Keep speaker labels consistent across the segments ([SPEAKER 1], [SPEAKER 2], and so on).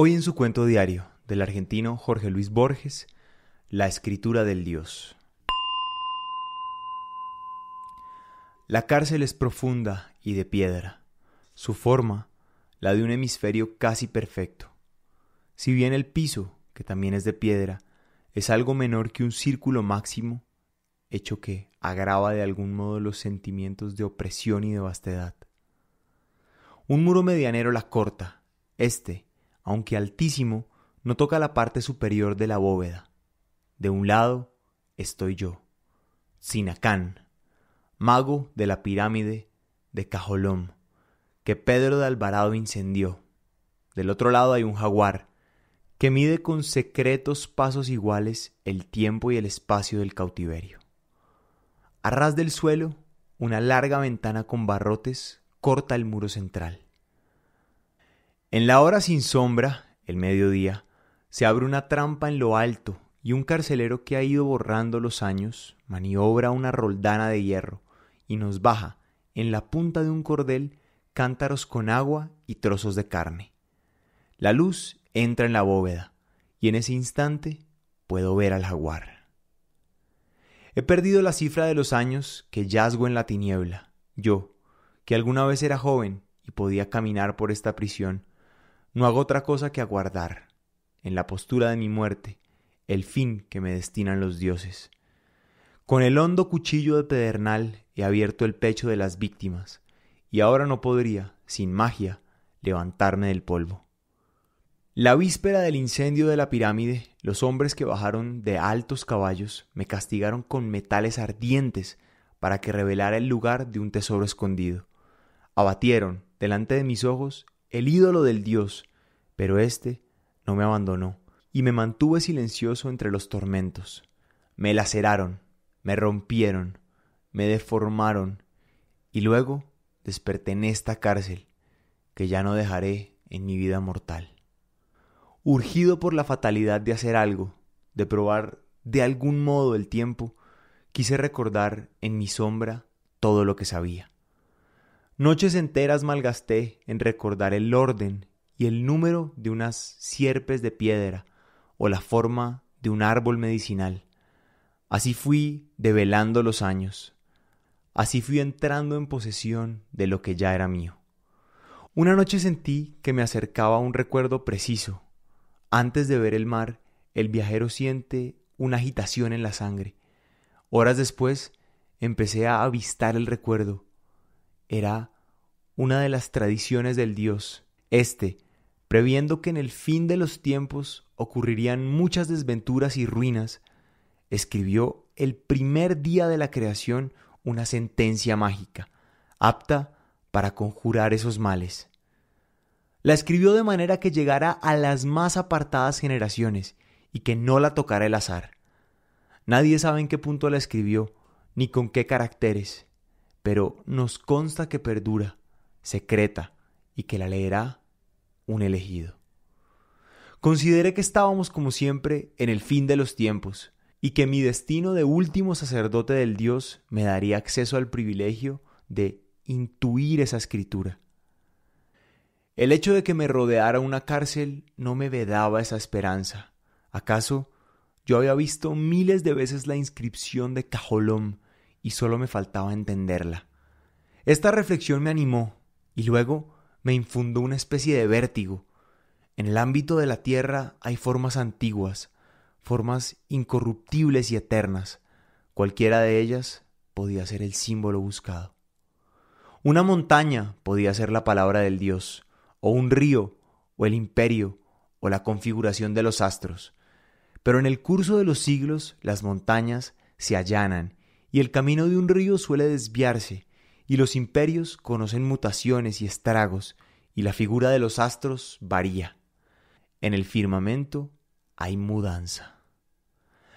[SPEAKER 1] Hoy en su cuento diario del argentino Jorge Luis Borges, La escritura del Dios. La cárcel es profunda y de piedra, su forma la de un hemisferio casi perfecto. Si bien el piso, que también es de piedra, es algo menor que un círculo máximo, hecho que agrava de algún modo los sentimientos de opresión y de vastedad. Un muro medianero la corta, este, aunque altísimo, no toca la parte superior de la bóveda. De un lado estoy yo, Sinacán, mago de la pirámide de Cajolón, que Pedro de Alvarado incendió. Del otro lado hay un jaguar, que mide con secretos pasos iguales el tiempo y el espacio del cautiverio. A ras del suelo, una larga ventana con barrotes corta el muro central. En la hora sin sombra, el mediodía, se abre una trampa en lo alto y un carcelero que ha ido borrando los años maniobra una roldana de hierro y nos baja, en la punta de un cordel, cántaros con agua y trozos de carne. La luz entra en la bóveda y en ese instante puedo ver al jaguar. He perdido la cifra de los años que yazgo en la tiniebla, yo, que alguna vez era joven y podía caminar por esta prisión, no hago otra cosa que aguardar, en la postura de mi muerte, el fin que me destinan los dioses. Con el hondo cuchillo de pedernal he abierto el pecho de las víctimas, y ahora no podría, sin magia, levantarme del polvo. La víspera del incendio de la pirámide, los hombres que bajaron de altos caballos me castigaron con metales ardientes para que revelara el lugar de un tesoro escondido. Abatieron, delante de mis ojos, el ídolo del dios, pero éste no me abandonó, y me mantuve silencioso entre los tormentos. Me laceraron, me rompieron, me deformaron, y luego desperté en esta cárcel, que ya no dejaré en mi vida mortal. Urgido por la fatalidad de hacer algo, de probar de algún modo el tiempo, quise recordar en mi sombra todo lo que sabía. Noches enteras malgasté en recordar el orden y el número de unas sierpes de piedra o la forma de un árbol medicinal. Así fui develando los años. Así fui entrando en posesión de lo que ya era mío. Una noche sentí que me acercaba un recuerdo preciso. Antes de ver el mar, el viajero siente una agitación en la sangre. Horas después, empecé a avistar el recuerdo. Era una de las tradiciones del dios. Este, previendo que en el fin de los tiempos ocurrirían muchas desventuras y ruinas, escribió el primer día de la creación una sentencia mágica, apta para conjurar esos males. La escribió de manera que llegara a las más apartadas generaciones y que no la tocara el azar. Nadie sabe en qué punto la escribió, ni con qué caracteres, pero nos consta que perdura, secreta, y que la leerá un elegido. Consideré que estábamos como siempre en el fin de los tiempos y que mi destino de último sacerdote del Dios me daría acceso al privilegio de intuir esa escritura. El hecho de que me rodeara una cárcel no me vedaba esa esperanza. ¿Acaso yo había visto miles de veces la inscripción de Cajolom y solo me faltaba entenderla? Esta reflexión me animó y luego me infundó una especie de vértigo. En el ámbito de la tierra hay formas antiguas, formas incorruptibles y eternas. Cualquiera de ellas podía ser el símbolo buscado. Una montaña podía ser la palabra del dios, o un río, o el imperio, o la configuración de los astros. Pero en el curso de los siglos las montañas se allanan y el camino de un río suele desviarse y los imperios conocen mutaciones y estragos, y la figura de los astros varía. En el firmamento hay mudanza.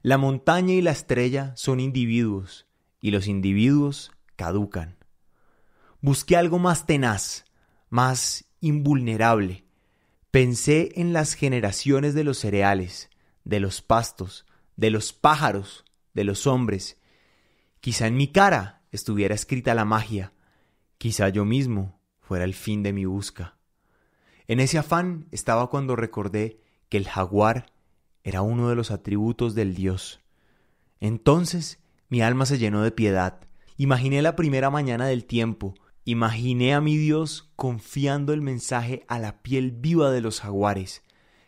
[SPEAKER 1] La montaña y la estrella son individuos, y los individuos caducan. Busqué algo más tenaz, más invulnerable. Pensé en las generaciones de los cereales, de los pastos, de los pájaros, de los hombres. Quizá en mi cara estuviera escrita la magia, quizá yo mismo fuera el fin de mi busca. En ese afán estaba cuando recordé que el jaguar era uno de los atributos del Dios. Entonces mi alma se llenó de piedad. Imaginé la primera mañana del tiempo, imaginé a mi Dios confiando el mensaje a la piel viva de los jaguares,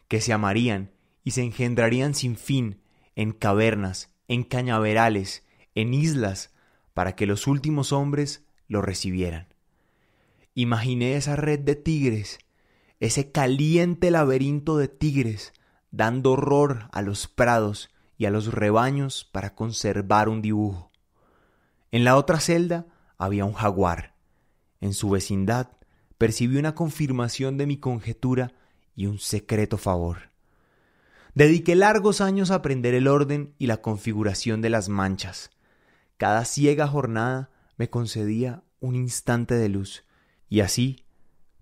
[SPEAKER 1] que se amarían y se engendrarían sin fin, en cavernas, en cañaverales, en islas, para que los últimos hombres lo recibieran. Imaginé esa red de tigres, ese caliente laberinto de tigres, dando horror a los prados y a los rebaños para conservar un dibujo. En la otra celda había un jaguar. En su vecindad percibí una confirmación de mi conjetura y un secreto favor. Dediqué largos años a aprender el orden y la configuración de las manchas, cada ciega jornada me concedía un instante de luz, y así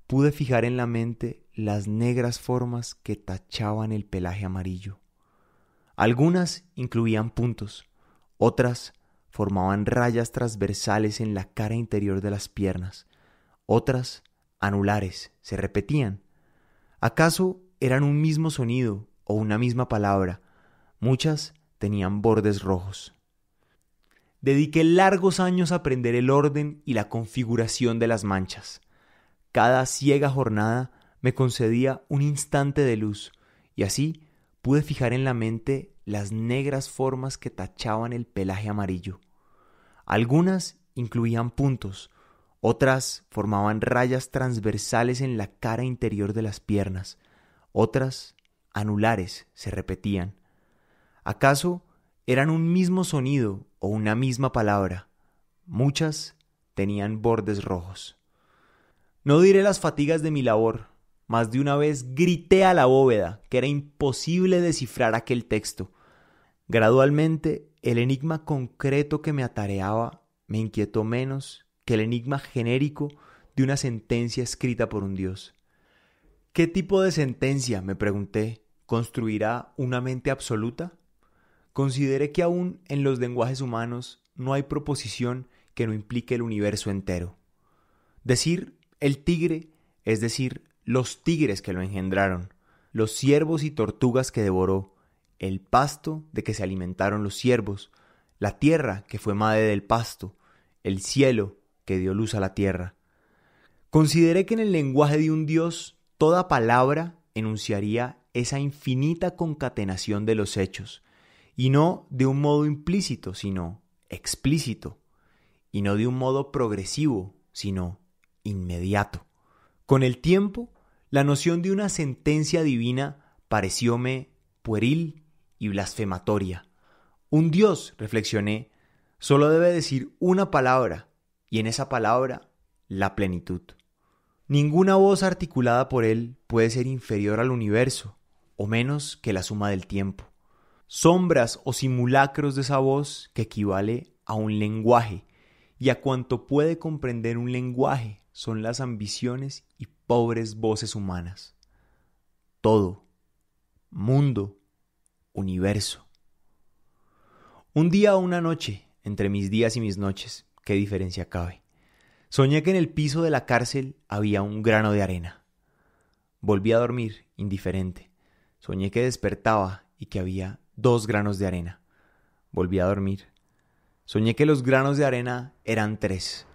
[SPEAKER 1] pude fijar en la mente las negras formas que tachaban el pelaje amarillo. Algunas incluían puntos, otras formaban rayas transversales en la cara interior de las piernas, otras anulares, se repetían. ¿Acaso eran un mismo sonido o una misma palabra? Muchas tenían bordes rojos dediqué largos años a aprender el orden y la configuración de las manchas. Cada ciega jornada me concedía un instante de luz, y así pude fijar en la mente las negras formas que tachaban el pelaje amarillo. Algunas incluían puntos, otras formaban rayas transversales en la cara interior de las piernas, otras anulares se repetían. ¿Acaso eran un mismo sonido o una misma palabra. Muchas tenían bordes rojos. No diré las fatigas de mi labor. Más de una vez grité a la bóveda que era imposible descifrar aquel texto. Gradualmente, el enigma concreto que me atareaba me inquietó menos que el enigma genérico de una sentencia escrita por un dios. ¿Qué tipo de sentencia, me pregunté, construirá una mente absoluta? Considere que aún en los lenguajes humanos no hay proposición que no implique el universo entero. Decir el tigre es decir los tigres que lo engendraron, los ciervos y tortugas que devoró, el pasto de que se alimentaron los ciervos, la tierra que fue madre del pasto, el cielo que dio luz a la tierra. Consideré que en el lenguaje de un Dios toda palabra enunciaría esa infinita concatenación de los hechos, y no de un modo implícito, sino explícito, y no de un modo progresivo, sino inmediato. Con el tiempo, la noción de una sentencia divina parecióme pueril y blasfematoria. Un Dios, reflexioné, solo debe decir una palabra, y en esa palabra, la plenitud. Ninguna voz articulada por él puede ser inferior al universo, o menos que la suma del tiempo sombras o simulacros de esa voz que equivale a un lenguaje, y a cuanto puede comprender un lenguaje son las ambiciones y pobres voces humanas. Todo, mundo, universo. Un día o una noche, entre mis días y mis noches, qué diferencia cabe. Soñé que en el piso de la cárcel había un grano de arena. Volví a dormir, indiferente. Soñé que despertaba y que había dos granos de arena. Volví a dormir. Soñé que los granos de arena eran tres.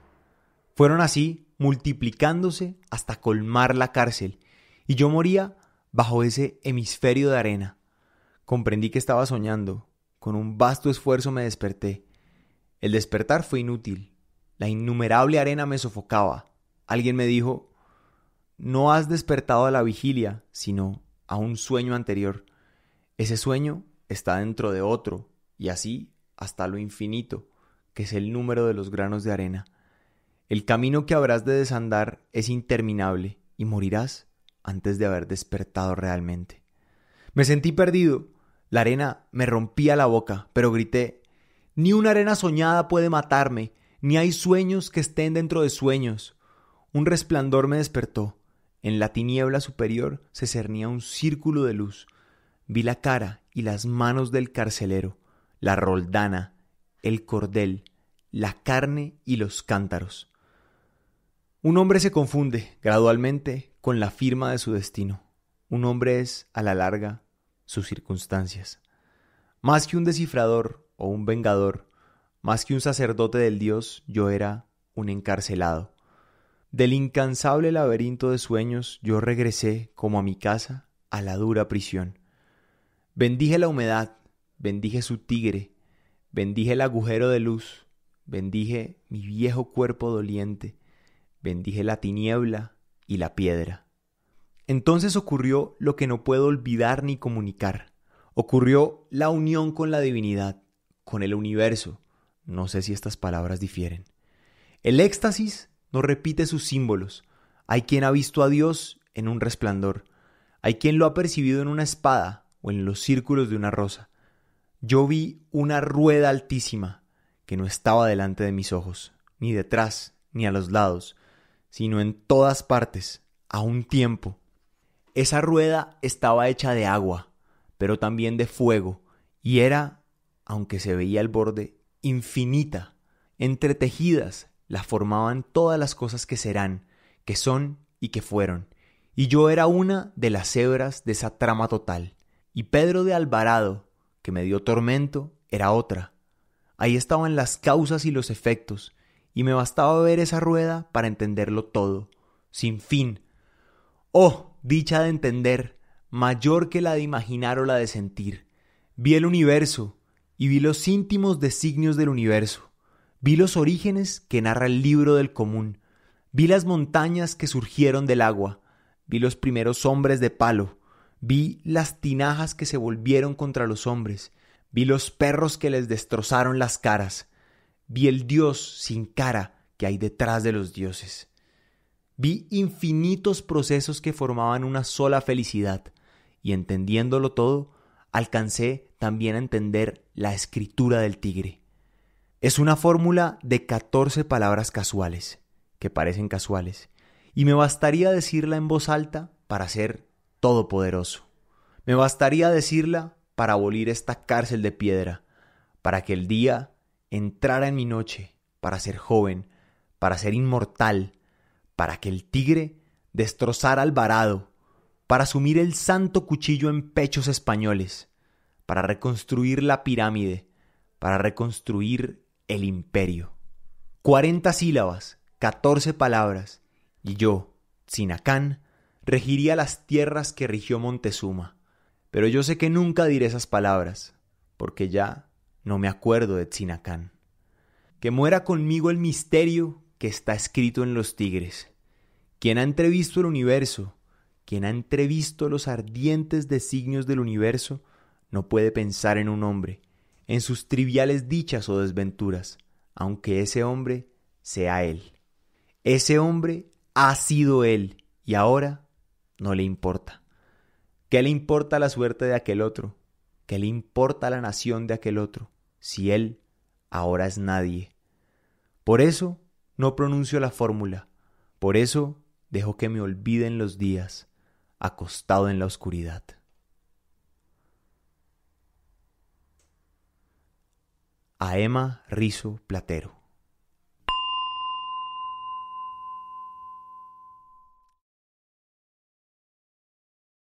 [SPEAKER 1] Fueron así multiplicándose hasta colmar la cárcel, y yo moría bajo ese hemisferio de arena. Comprendí que estaba soñando. Con un vasto esfuerzo me desperté. El despertar fue inútil. La innumerable arena me sofocaba. Alguien me dijo, no has despertado a la vigilia, sino a un sueño anterior. Ese sueño está dentro de otro, y así hasta lo infinito, que es el número de los granos de arena. El camino que habrás de desandar es interminable, y morirás antes de haber despertado realmente. Me sentí perdido, la arena me rompía la boca, pero grité Ni una arena soñada puede matarme, ni hay sueños que estén dentro de sueños. Un resplandor me despertó. En la tiniebla superior se cernía un círculo de luz. Vi la cara y las manos del carcelero, la roldana, el cordel, la carne y los cántaros. Un hombre se confunde gradualmente con la firma de su destino. Un hombre es, a la larga, sus circunstancias. Más que un descifrador o un vengador, más que un sacerdote del Dios, yo era un encarcelado. Del incansable laberinto de sueños yo regresé, como a mi casa, a la dura prisión. Bendije la humedad, bendije su tigre, bendije el agujero de luz, bendije mi viejo cuerpo doliente, bendije la tiniebla y la piedra. Entonces ocurrió lo que no puedo olvidar ni comunicar. Ocurrió la unión con la divinidad, con el universo. No sé si estas palabras difieren. El éxtasis no repite sus símbolos. Hay quien ha visto a Dios en un resplandor. Hay quien lo ha percibido en una espada, o en los círculos de una rosa, yo vi una rueda altísima que no estaba delante de mis ojos, ni detrás, ni a los lados, sino en todas partes, a un tiempo. Esa rueda estaba hecha de agua, pero también de fuego, y era, aunque se veía el borde, infinita. Entretejidas la formaban todas las cosas que serán, que son y que fueron, y yo era una de las hebras de esa trama total. Y Pedro de Alvarado, que me dio tormento, era otra. Ahí estaban las causas y los efectos, y me bastaba ver esa rueda para entenderlo todo, sin fin. Oh, dicha de entender, mayor que la de imaginar o la de sentir. Vi el universo, y vi los íntimos designios del universo. Vi los orígenes que narra el libro del común. Vi las montañas que surgieron del agua. Vi los primeros hombres de palo. Vi las tinajas que se volvieron contra los hombres, vi los perros que les destrozaron las caras, vi el Dios sin cara que hay detrás de los dioses. Vi infinitos procesos que formaban una sola felicidad, y entendiéndolo todo, alcancé también a entender la escritura del tigre. Es una fórmula de catorce palabras casuales, que parecen casuales, y me bastaría decirla en voz alta para ser todopoderoso. Me bastaría decirla para abolir esta cárcel de piedra, para que el día entrara en mi noche, para ser joven, para ser inmortal, para que el tigre destrozara al varado, para sumir el santo cuchillo en pechos españoles, para reconstruir la pirámide, para reconstruir el imperio. Cuarenta sílabas, catorce palabras, y yo, Sinacán, regiría las tierras que rigió Montezuma. Pero yo sé que nunca diré esas palabras, porque ya no me acuerdo de Tzinacán. Que muera conmigo el misterio que está escrito en los tigres. Quien ha entrevisto el universo, quien ha entrevisto los ardientes designios del universo, no puede pensar en un hombre, en sus triviales dichas o desventuras, aunque ese hombre sea él. Ese hombre ha sido él y ahora no le importa. ¿Qué le importa la suerte de aquel otro? ¿Qué le importa la nación de aquel otro? Si él ahora es nadie. Por eso no pronuncio la fórmula. Por eso dejo que me olviden los días, acostado en la oscuridad. A Emma Rizo Platero.